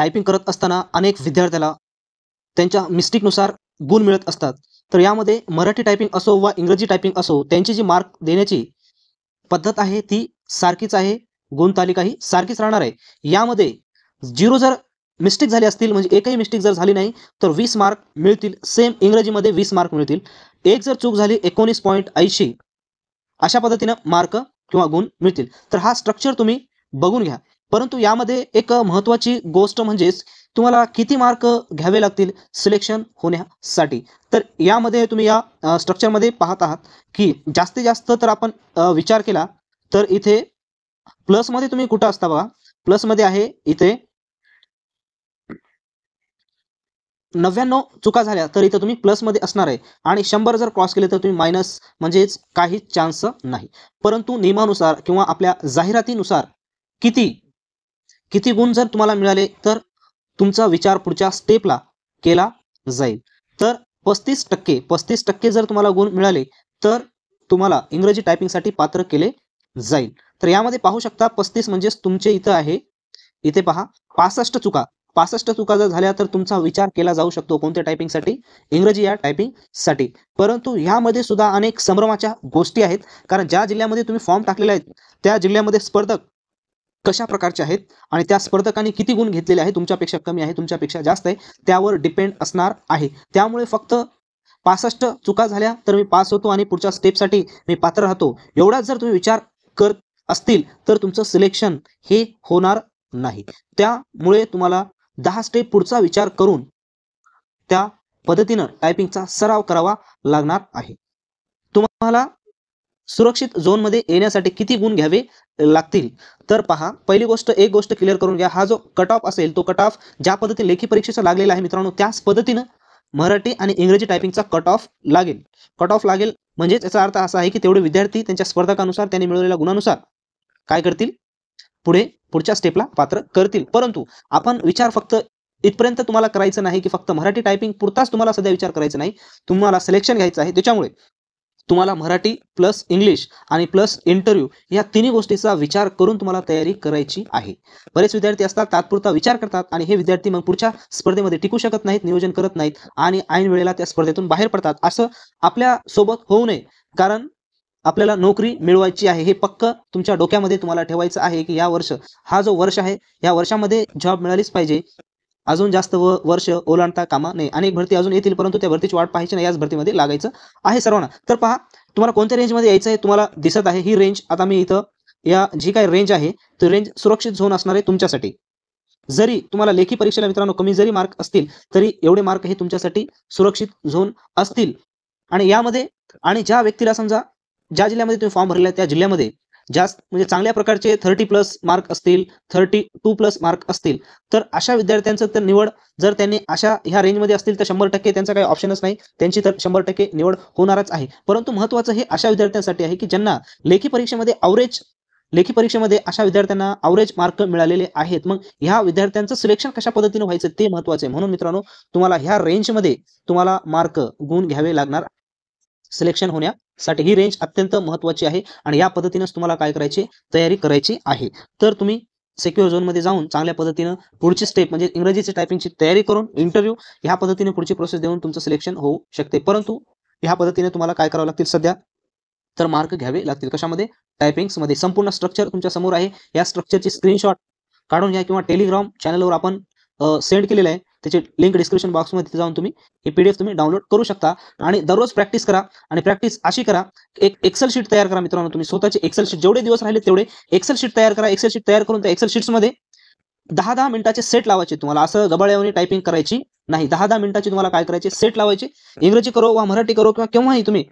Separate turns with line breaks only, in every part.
typing करत असताना अनेक विद्यार्थ्याला त्यांच्या मिस्टेकनुसार गुण मिळत असतात तर यामध्ये मराठी टायपिंग असो वा इंग्रजी टायपिंग असो त्यांची जी मार्क देण्याची पद्धत आहे ती सारखीच आहे गुणतालिका ही सारखीच राहणार आहे यामध्ये झिरो जर मिस्टेक झाली असतील म्हणजे एकही मिस्टेक जर झाली नाही तर वीस मार्क मिळतील सेम इंग्रजीमध्ये वीस मार्क मिळतील एक जर चूक झाली एकोणीस पॉईंट ऐंशी अशा पद्धतीनं मार्क किंवा गुण मिळतील तर हा स्ट्रक्चर तुम्ही बघून घ्या परंतु यामध्ये एक महत्वाची गोष्ट म्हणजेच तुम्हाला किती मार्क घ्यावे लागतील सिलेक्शन होण्यासाठी तर यामध्ये तुम्ही या स्ट्रक्चरमध्ये पाहत आहात की जास्तीत जास्त तर आपण विचार केला तर इथे प्लसमध्ये तुम्ही कुठं असता बघा प्लसमध्ये आहे इथे नव्याण्णव चुका झाल्या तर इथं तुम्ही प्लसमध्ये असणार आहे आणि शंभर जर क्रॉस केले तर तुम्ही मायनस म्हणजेच काहीच चान्स नाही परंतु नियमानुसार किंवा आपल्या जाहिरातीनुसार किती किती गुण जर तुम्हाला मिळाले तर तुमचा विचार पुढच्या स्टेपला केला जाईल तर पस्तीस टक्के पस्तीस टक्के जर तुम्हाला गुण मिळाले तर तुम्हाला इंग्रजी टायपिंगसाठी पात्र केले जाईल तर यामध्ये पाहू शकता पस्तीस म्हणजेच तुमचे इथं आहे इथे पहा पासष्ट चुका पासष्ट चुका जर झाल्या तर तुमचा विचार केला जाऊ शकतो कोणत्या टायपिंगसाठी इंग्रजी या टायपिंगसाठी परंतु ह्यामध्ये सुद्धा अनेक संभ्रमाच्या गोष्टी आहेत कारण ज्या जिल्ह्यामध्ये तुम्ही फॉर्म टाकलेला आहे त्या जिल्ह्यामध्ये स्पर्धक कशा प्रकारचे आहेत आणि त्या स्पर्धकांनी किती गुण घेतलेले आहे तुमच्यापेक्षा कमी आहे तुमच्यापेक्षा जास्त आहे त्यावर डिपेंड असणार आहे त्यामुळे फक्त पासष्ट चुका झाल्या तर मी पास होतो आणि पुढच्या स्टेपसाठी मी पात्र राहतो एवढाच जर तुम्ही विचार करत असतील तर तुमचं सिलेक्शन हे होणार नाही त्यामुळे तुम्हाला दहा स्टेप पुढचा विचार करून त्या पद्धतीनं टायपिंगचा सराव करावा लागणार आहे तुम्हाला सुरक्षित झोनमध्ये येण्यासाठी किती गुण घ्यावे लागतील तर पहा पहिली गोष्ट एक गोष्ट क्लिअर करून घ्या हा जो कट ऑफ असेल तो कट ऑफ ज्या पद्धतीने लेखी परीक्षेचा लागलेला आहे मित्रांनो त्याच पद्धतीनं मराठी आणि इंग्रजी टायपिंगचा कट ऑफ लागेल कट ऑफ लागेल म्हणजेच याचा अर्थ असा आहे की तेवढे विद्यार्थी त्यांच्या स्पर्धकानुसार त्यांनी मिळवलेल्या गुणानुसार काय करतील पुढे पुढच्या स्टेपला पात्र करतील परंतु आपण विचार फक्त इथपर्यंत तुम्हाला करायचं नाही की फक्त मराठी टायपिंग पुरताच तुम्हाला सध्या विचार करायचा नाही तुम्हाला सिलेक्शन घ्यायचं आहे त्याच्यामुळे तुम्हाला मराठी प्लस इंग्लिश आणि प्लस इंटरव्ह्यू या तिन्ही गोष्टीचा विचार करून तुम्हाला तयारी करायची आहे बरेच विद्यार्थी असतात तात्पुरता विचार करतात आणि हे विद्यार्थी मग पुढच्या स्पर्धेमध्ये टिकू शकत नाहीत नियोजन करत नाहीत आणि ऐन वेळेला त्या स्पर्धेतून बाहेर पडतात असं आपल्या सोबत होऊ नये कारण आपल्याला नोकरी मिळवायची आहे हे पक्क तुमच्या डोक्यामध्ये तुम्हाला ठेवायचं आहे की या वर्ष हा जो वर्ष आहे या वर्षामध्ये जॉब मिळालीच पाहिजे अजून जास्त व वर्ष ओलांडता कामा नाही अनेक भरती अजून येतील परंतु त्या भरतीची वाट पाहायची नाही याच भरतीमध्ये लागायचं आहे सर्वांना तर पहा तुम्हाला कोणत्या रेंजमध्ये यायचं आहे तुम्हाला दिसत आहे ही रेंज आता मी इथं या जी काही रेंज आहे ती रेंज सुरक्षित झोन असणार आहे तुमच्यासाठी जरी तुम्हाला लेखी परीक्षेला मित्रांनो कमी जरी मार्क असतील तरी एवढे मार्क हे तुमच्यासाठी सुरक्षित झोन असतील आणि यामध्ये आणि ज्या व्यक्तीला समजा ज्या जिल्ह्यामध्ये तुम्ही फॉर्म भरले त्या जिल्ह्यामध्ये जास्त म्हणजे चांगल्या प्रकारचे थर्टी प्लस मार्क असतील थर्टी टू प्लस मार्क असतील तर अशा विद्यार्थ्यांचं तर निवड जर त्यांनी अशा ह्या रेंजमध्ये असतील तर शंभर टक्के त्यांचा काही ऑप्शनच नाही त्यांची तर शंभर टक्के निवड होणारच आहे परंतु महत्वाचं हे अशा विद्यार्थ्यांसाठी आहे की ज्यांना लेखी परीक्षेमध्ये अवरेज लेखी परीक्षेमध्ये अशा विद्यार्थ्यांना अवरेज मार्क मिळालेले आहेत मग ह्या विद्यार्थ्यांचं सिलेक्शन कशा पद्धतीने व्हायचं ते महत्वाचे आहे म्हणून मित्रांनो तुम्हाला ह्या रेंजमध्ये तुम्हाला मार्क गुण घ्यावे लागणार सिलेक्शन होण्या साठी ही रेंज अत्यंत महत्वाची आहे आणि या पद्धतीनेच तुम्हाला काय करायची तयारी करायची आहे तर तुम्ही सेक्युअर झोनमध्ये जाऊन चांगल्या पद्धतीनं पुढची स्टेप म्हणजे इंग्रजीचे टायपिंगची तयारी करून इंटरव्ह्यू ह्या पद्धतीने पुढची प्रोसेस देऊन तुमचं सिलेक्शन होऊ शकते परंतु ह्या पद्धतीने तुम्हाला काय करावं लागतील सध्या तर मार्क घ्यावे लागतील कशामध्ये टायपिंग्समध्ये संपूर्ण स्ट्रक्चर तुमच्या समोर आहे या स्ट्रक्चरची स्क्रीनशॉट काढून घ्या किंवा टेलिग्राम चॅनलवर आपण सेंड केलेलं आहे त्याचे लिंक डिस्क्रिप्शन बॉक्समध्ये जाऊन तुम्ही हे पीडीएफ तुम्ही डाउनलोड करू शकता आणि दररोज प्रॅक्टिस करा आणि प्रॅक्टिस अशी करा एक एक्सेल शीट तयार करा मित्रांनो तुम्ही स्वतःचे एक्सेल शीट जेवढे दिवस राहिले तेवढे एक्सेल शीट तयार करा एक्सेल शीट तयार करून त्या एक्सेल शीट्समध्ये दहा दहा मिनिटाचे सेट लावायचे तुम्हाला असं गबाळ्यावरने टायपिंग करायची नाही दहा दहा मिनिटाची तुम्हाला काय करायचे सेट लावायचे इंग्रजी करो वा मराठी करो किंवा केव्हाही तुम्ही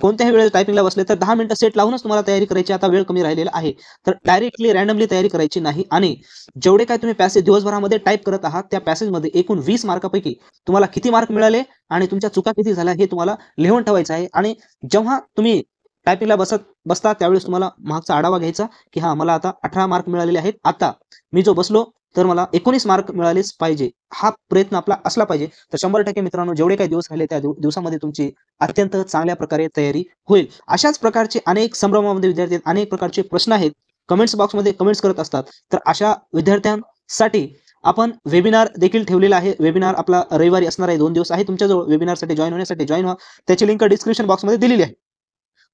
कोणत्याही वेळेला टायपिंगला बसले तर दहा मिनिटं सेट लावूनच तुम्हाला तयारी करायची आता वेळ कमी राहिलेला आहे तर डायरेक्टली रॅन्डमली तयारी करायची नाही आणि जेवढे काय तुम्ही पॅसेज दिवसभरामध्ये टाईप करत आहात त्या पॅसेजमध्ये एकूण वीस मार्कापैकी तुम्हाला किती मार्क मिळाले आणि तुमच्या चुका किती झाल्या हे तुम्हाला लिहून ठेवायचं आहे आणि जेव्हा तुम्ही टायपिंगला बसत बसता त्यावेळेस तुम्हाला मार्कचा आढावा घ्यायचा की हा मला आता अठरा मार्क मिळालेले आहेत आता मी जो बसलो तर मला एकोणीस मार्क मिळालेच पाहिजे हा प्रयत्न आपला असला पाहिजे तर शंभर टक्के मित्रांनो जेवढे काही दिवस राहिले त्या दिवसामध्ये तुमची अत्यंत चांगल्या प्रकारे तयारी होईल अशाच प्रकारचे अनेक संभ्रमामध्ये विद्यार्थी अनेक प्रकारचे प्रश्न आहेत कमेंट्स बॉक्समध्ये कमेंट्स करत असतात तर अशा विद्यार्थ्यांसाठी आपण वेबिनार देखील ठेवलेला आहे वेबिनार आपला रविवारी असणार आहे दोन दिवस आहे तुमच्याजवळ वेबिनारसाठी जॉईन होण्यासाठी जॉईन व्हा त्याची लिंक डिस्क्रिप्शन बॉक्समध्ये दिलेली आहे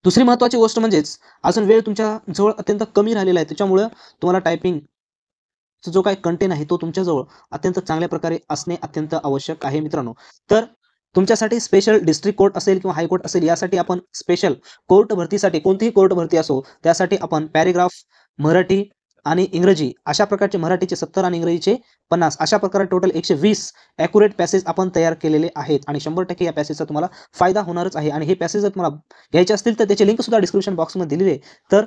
दुसरी महत्वाची गोष्ट म्हणजेच अजून वेळ तुमच्या जवळ अत्यंत कमी राहिलेला आहे त्याच्यामुळे तुम्हाला टायपिंग जो काही कंटेंट आहे तो तुमच्याजवळ अत्यंत चांगल्या प्रकारे असणे अत्यंत आवश्यक आहे मित्रांनो तर तुमच्यासाठी स्पेशल डिस्ट्रिक्ट कोर्ट असेल किंवा हायकोर्ट असेल यासाठी आपण स्पेशल कोर्ट भरतीसाठी कोणतीही कोर्ट भरती असो त्यासाठी आपण पॅरेग्राफ मराठी आणि इंग्रजी अशा प्रकारचे मराठीचे सत्तर आणि इंग्रजीचे पन्नास अशा प्रकारे टोटल एकशे वीस अॅक्युरेट पॅसेज आपण तयार केलेले आहेत आणि शंभर टक्के या पॅसेजचा तुम्हाला फायदा होणारच आहे आणि हे पॅसेज जर तुम्हाला घ्यायचे असतील तर त्याचे लिंक सुद्धा डिस्क्रिप्शन बॉक्समध्ये दिलेले तर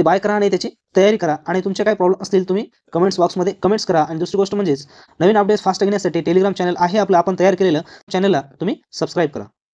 ते बाय करा आणि त्याची तयारी करा आणि तुमचे काय प्रॉब्लेम असतील तुम्ही कमेंट्स बॉक्समध्ये कमेंट्स करा आणि दुसरी गोष्ट म्हणजेच नवीन अपडेट्स फास्ट घेण्यासाठी टेलिग्राम चॅनल आहे आपलं आपण तयार केलेलं चॅनलला तुम्ही सबस्क्राईब करा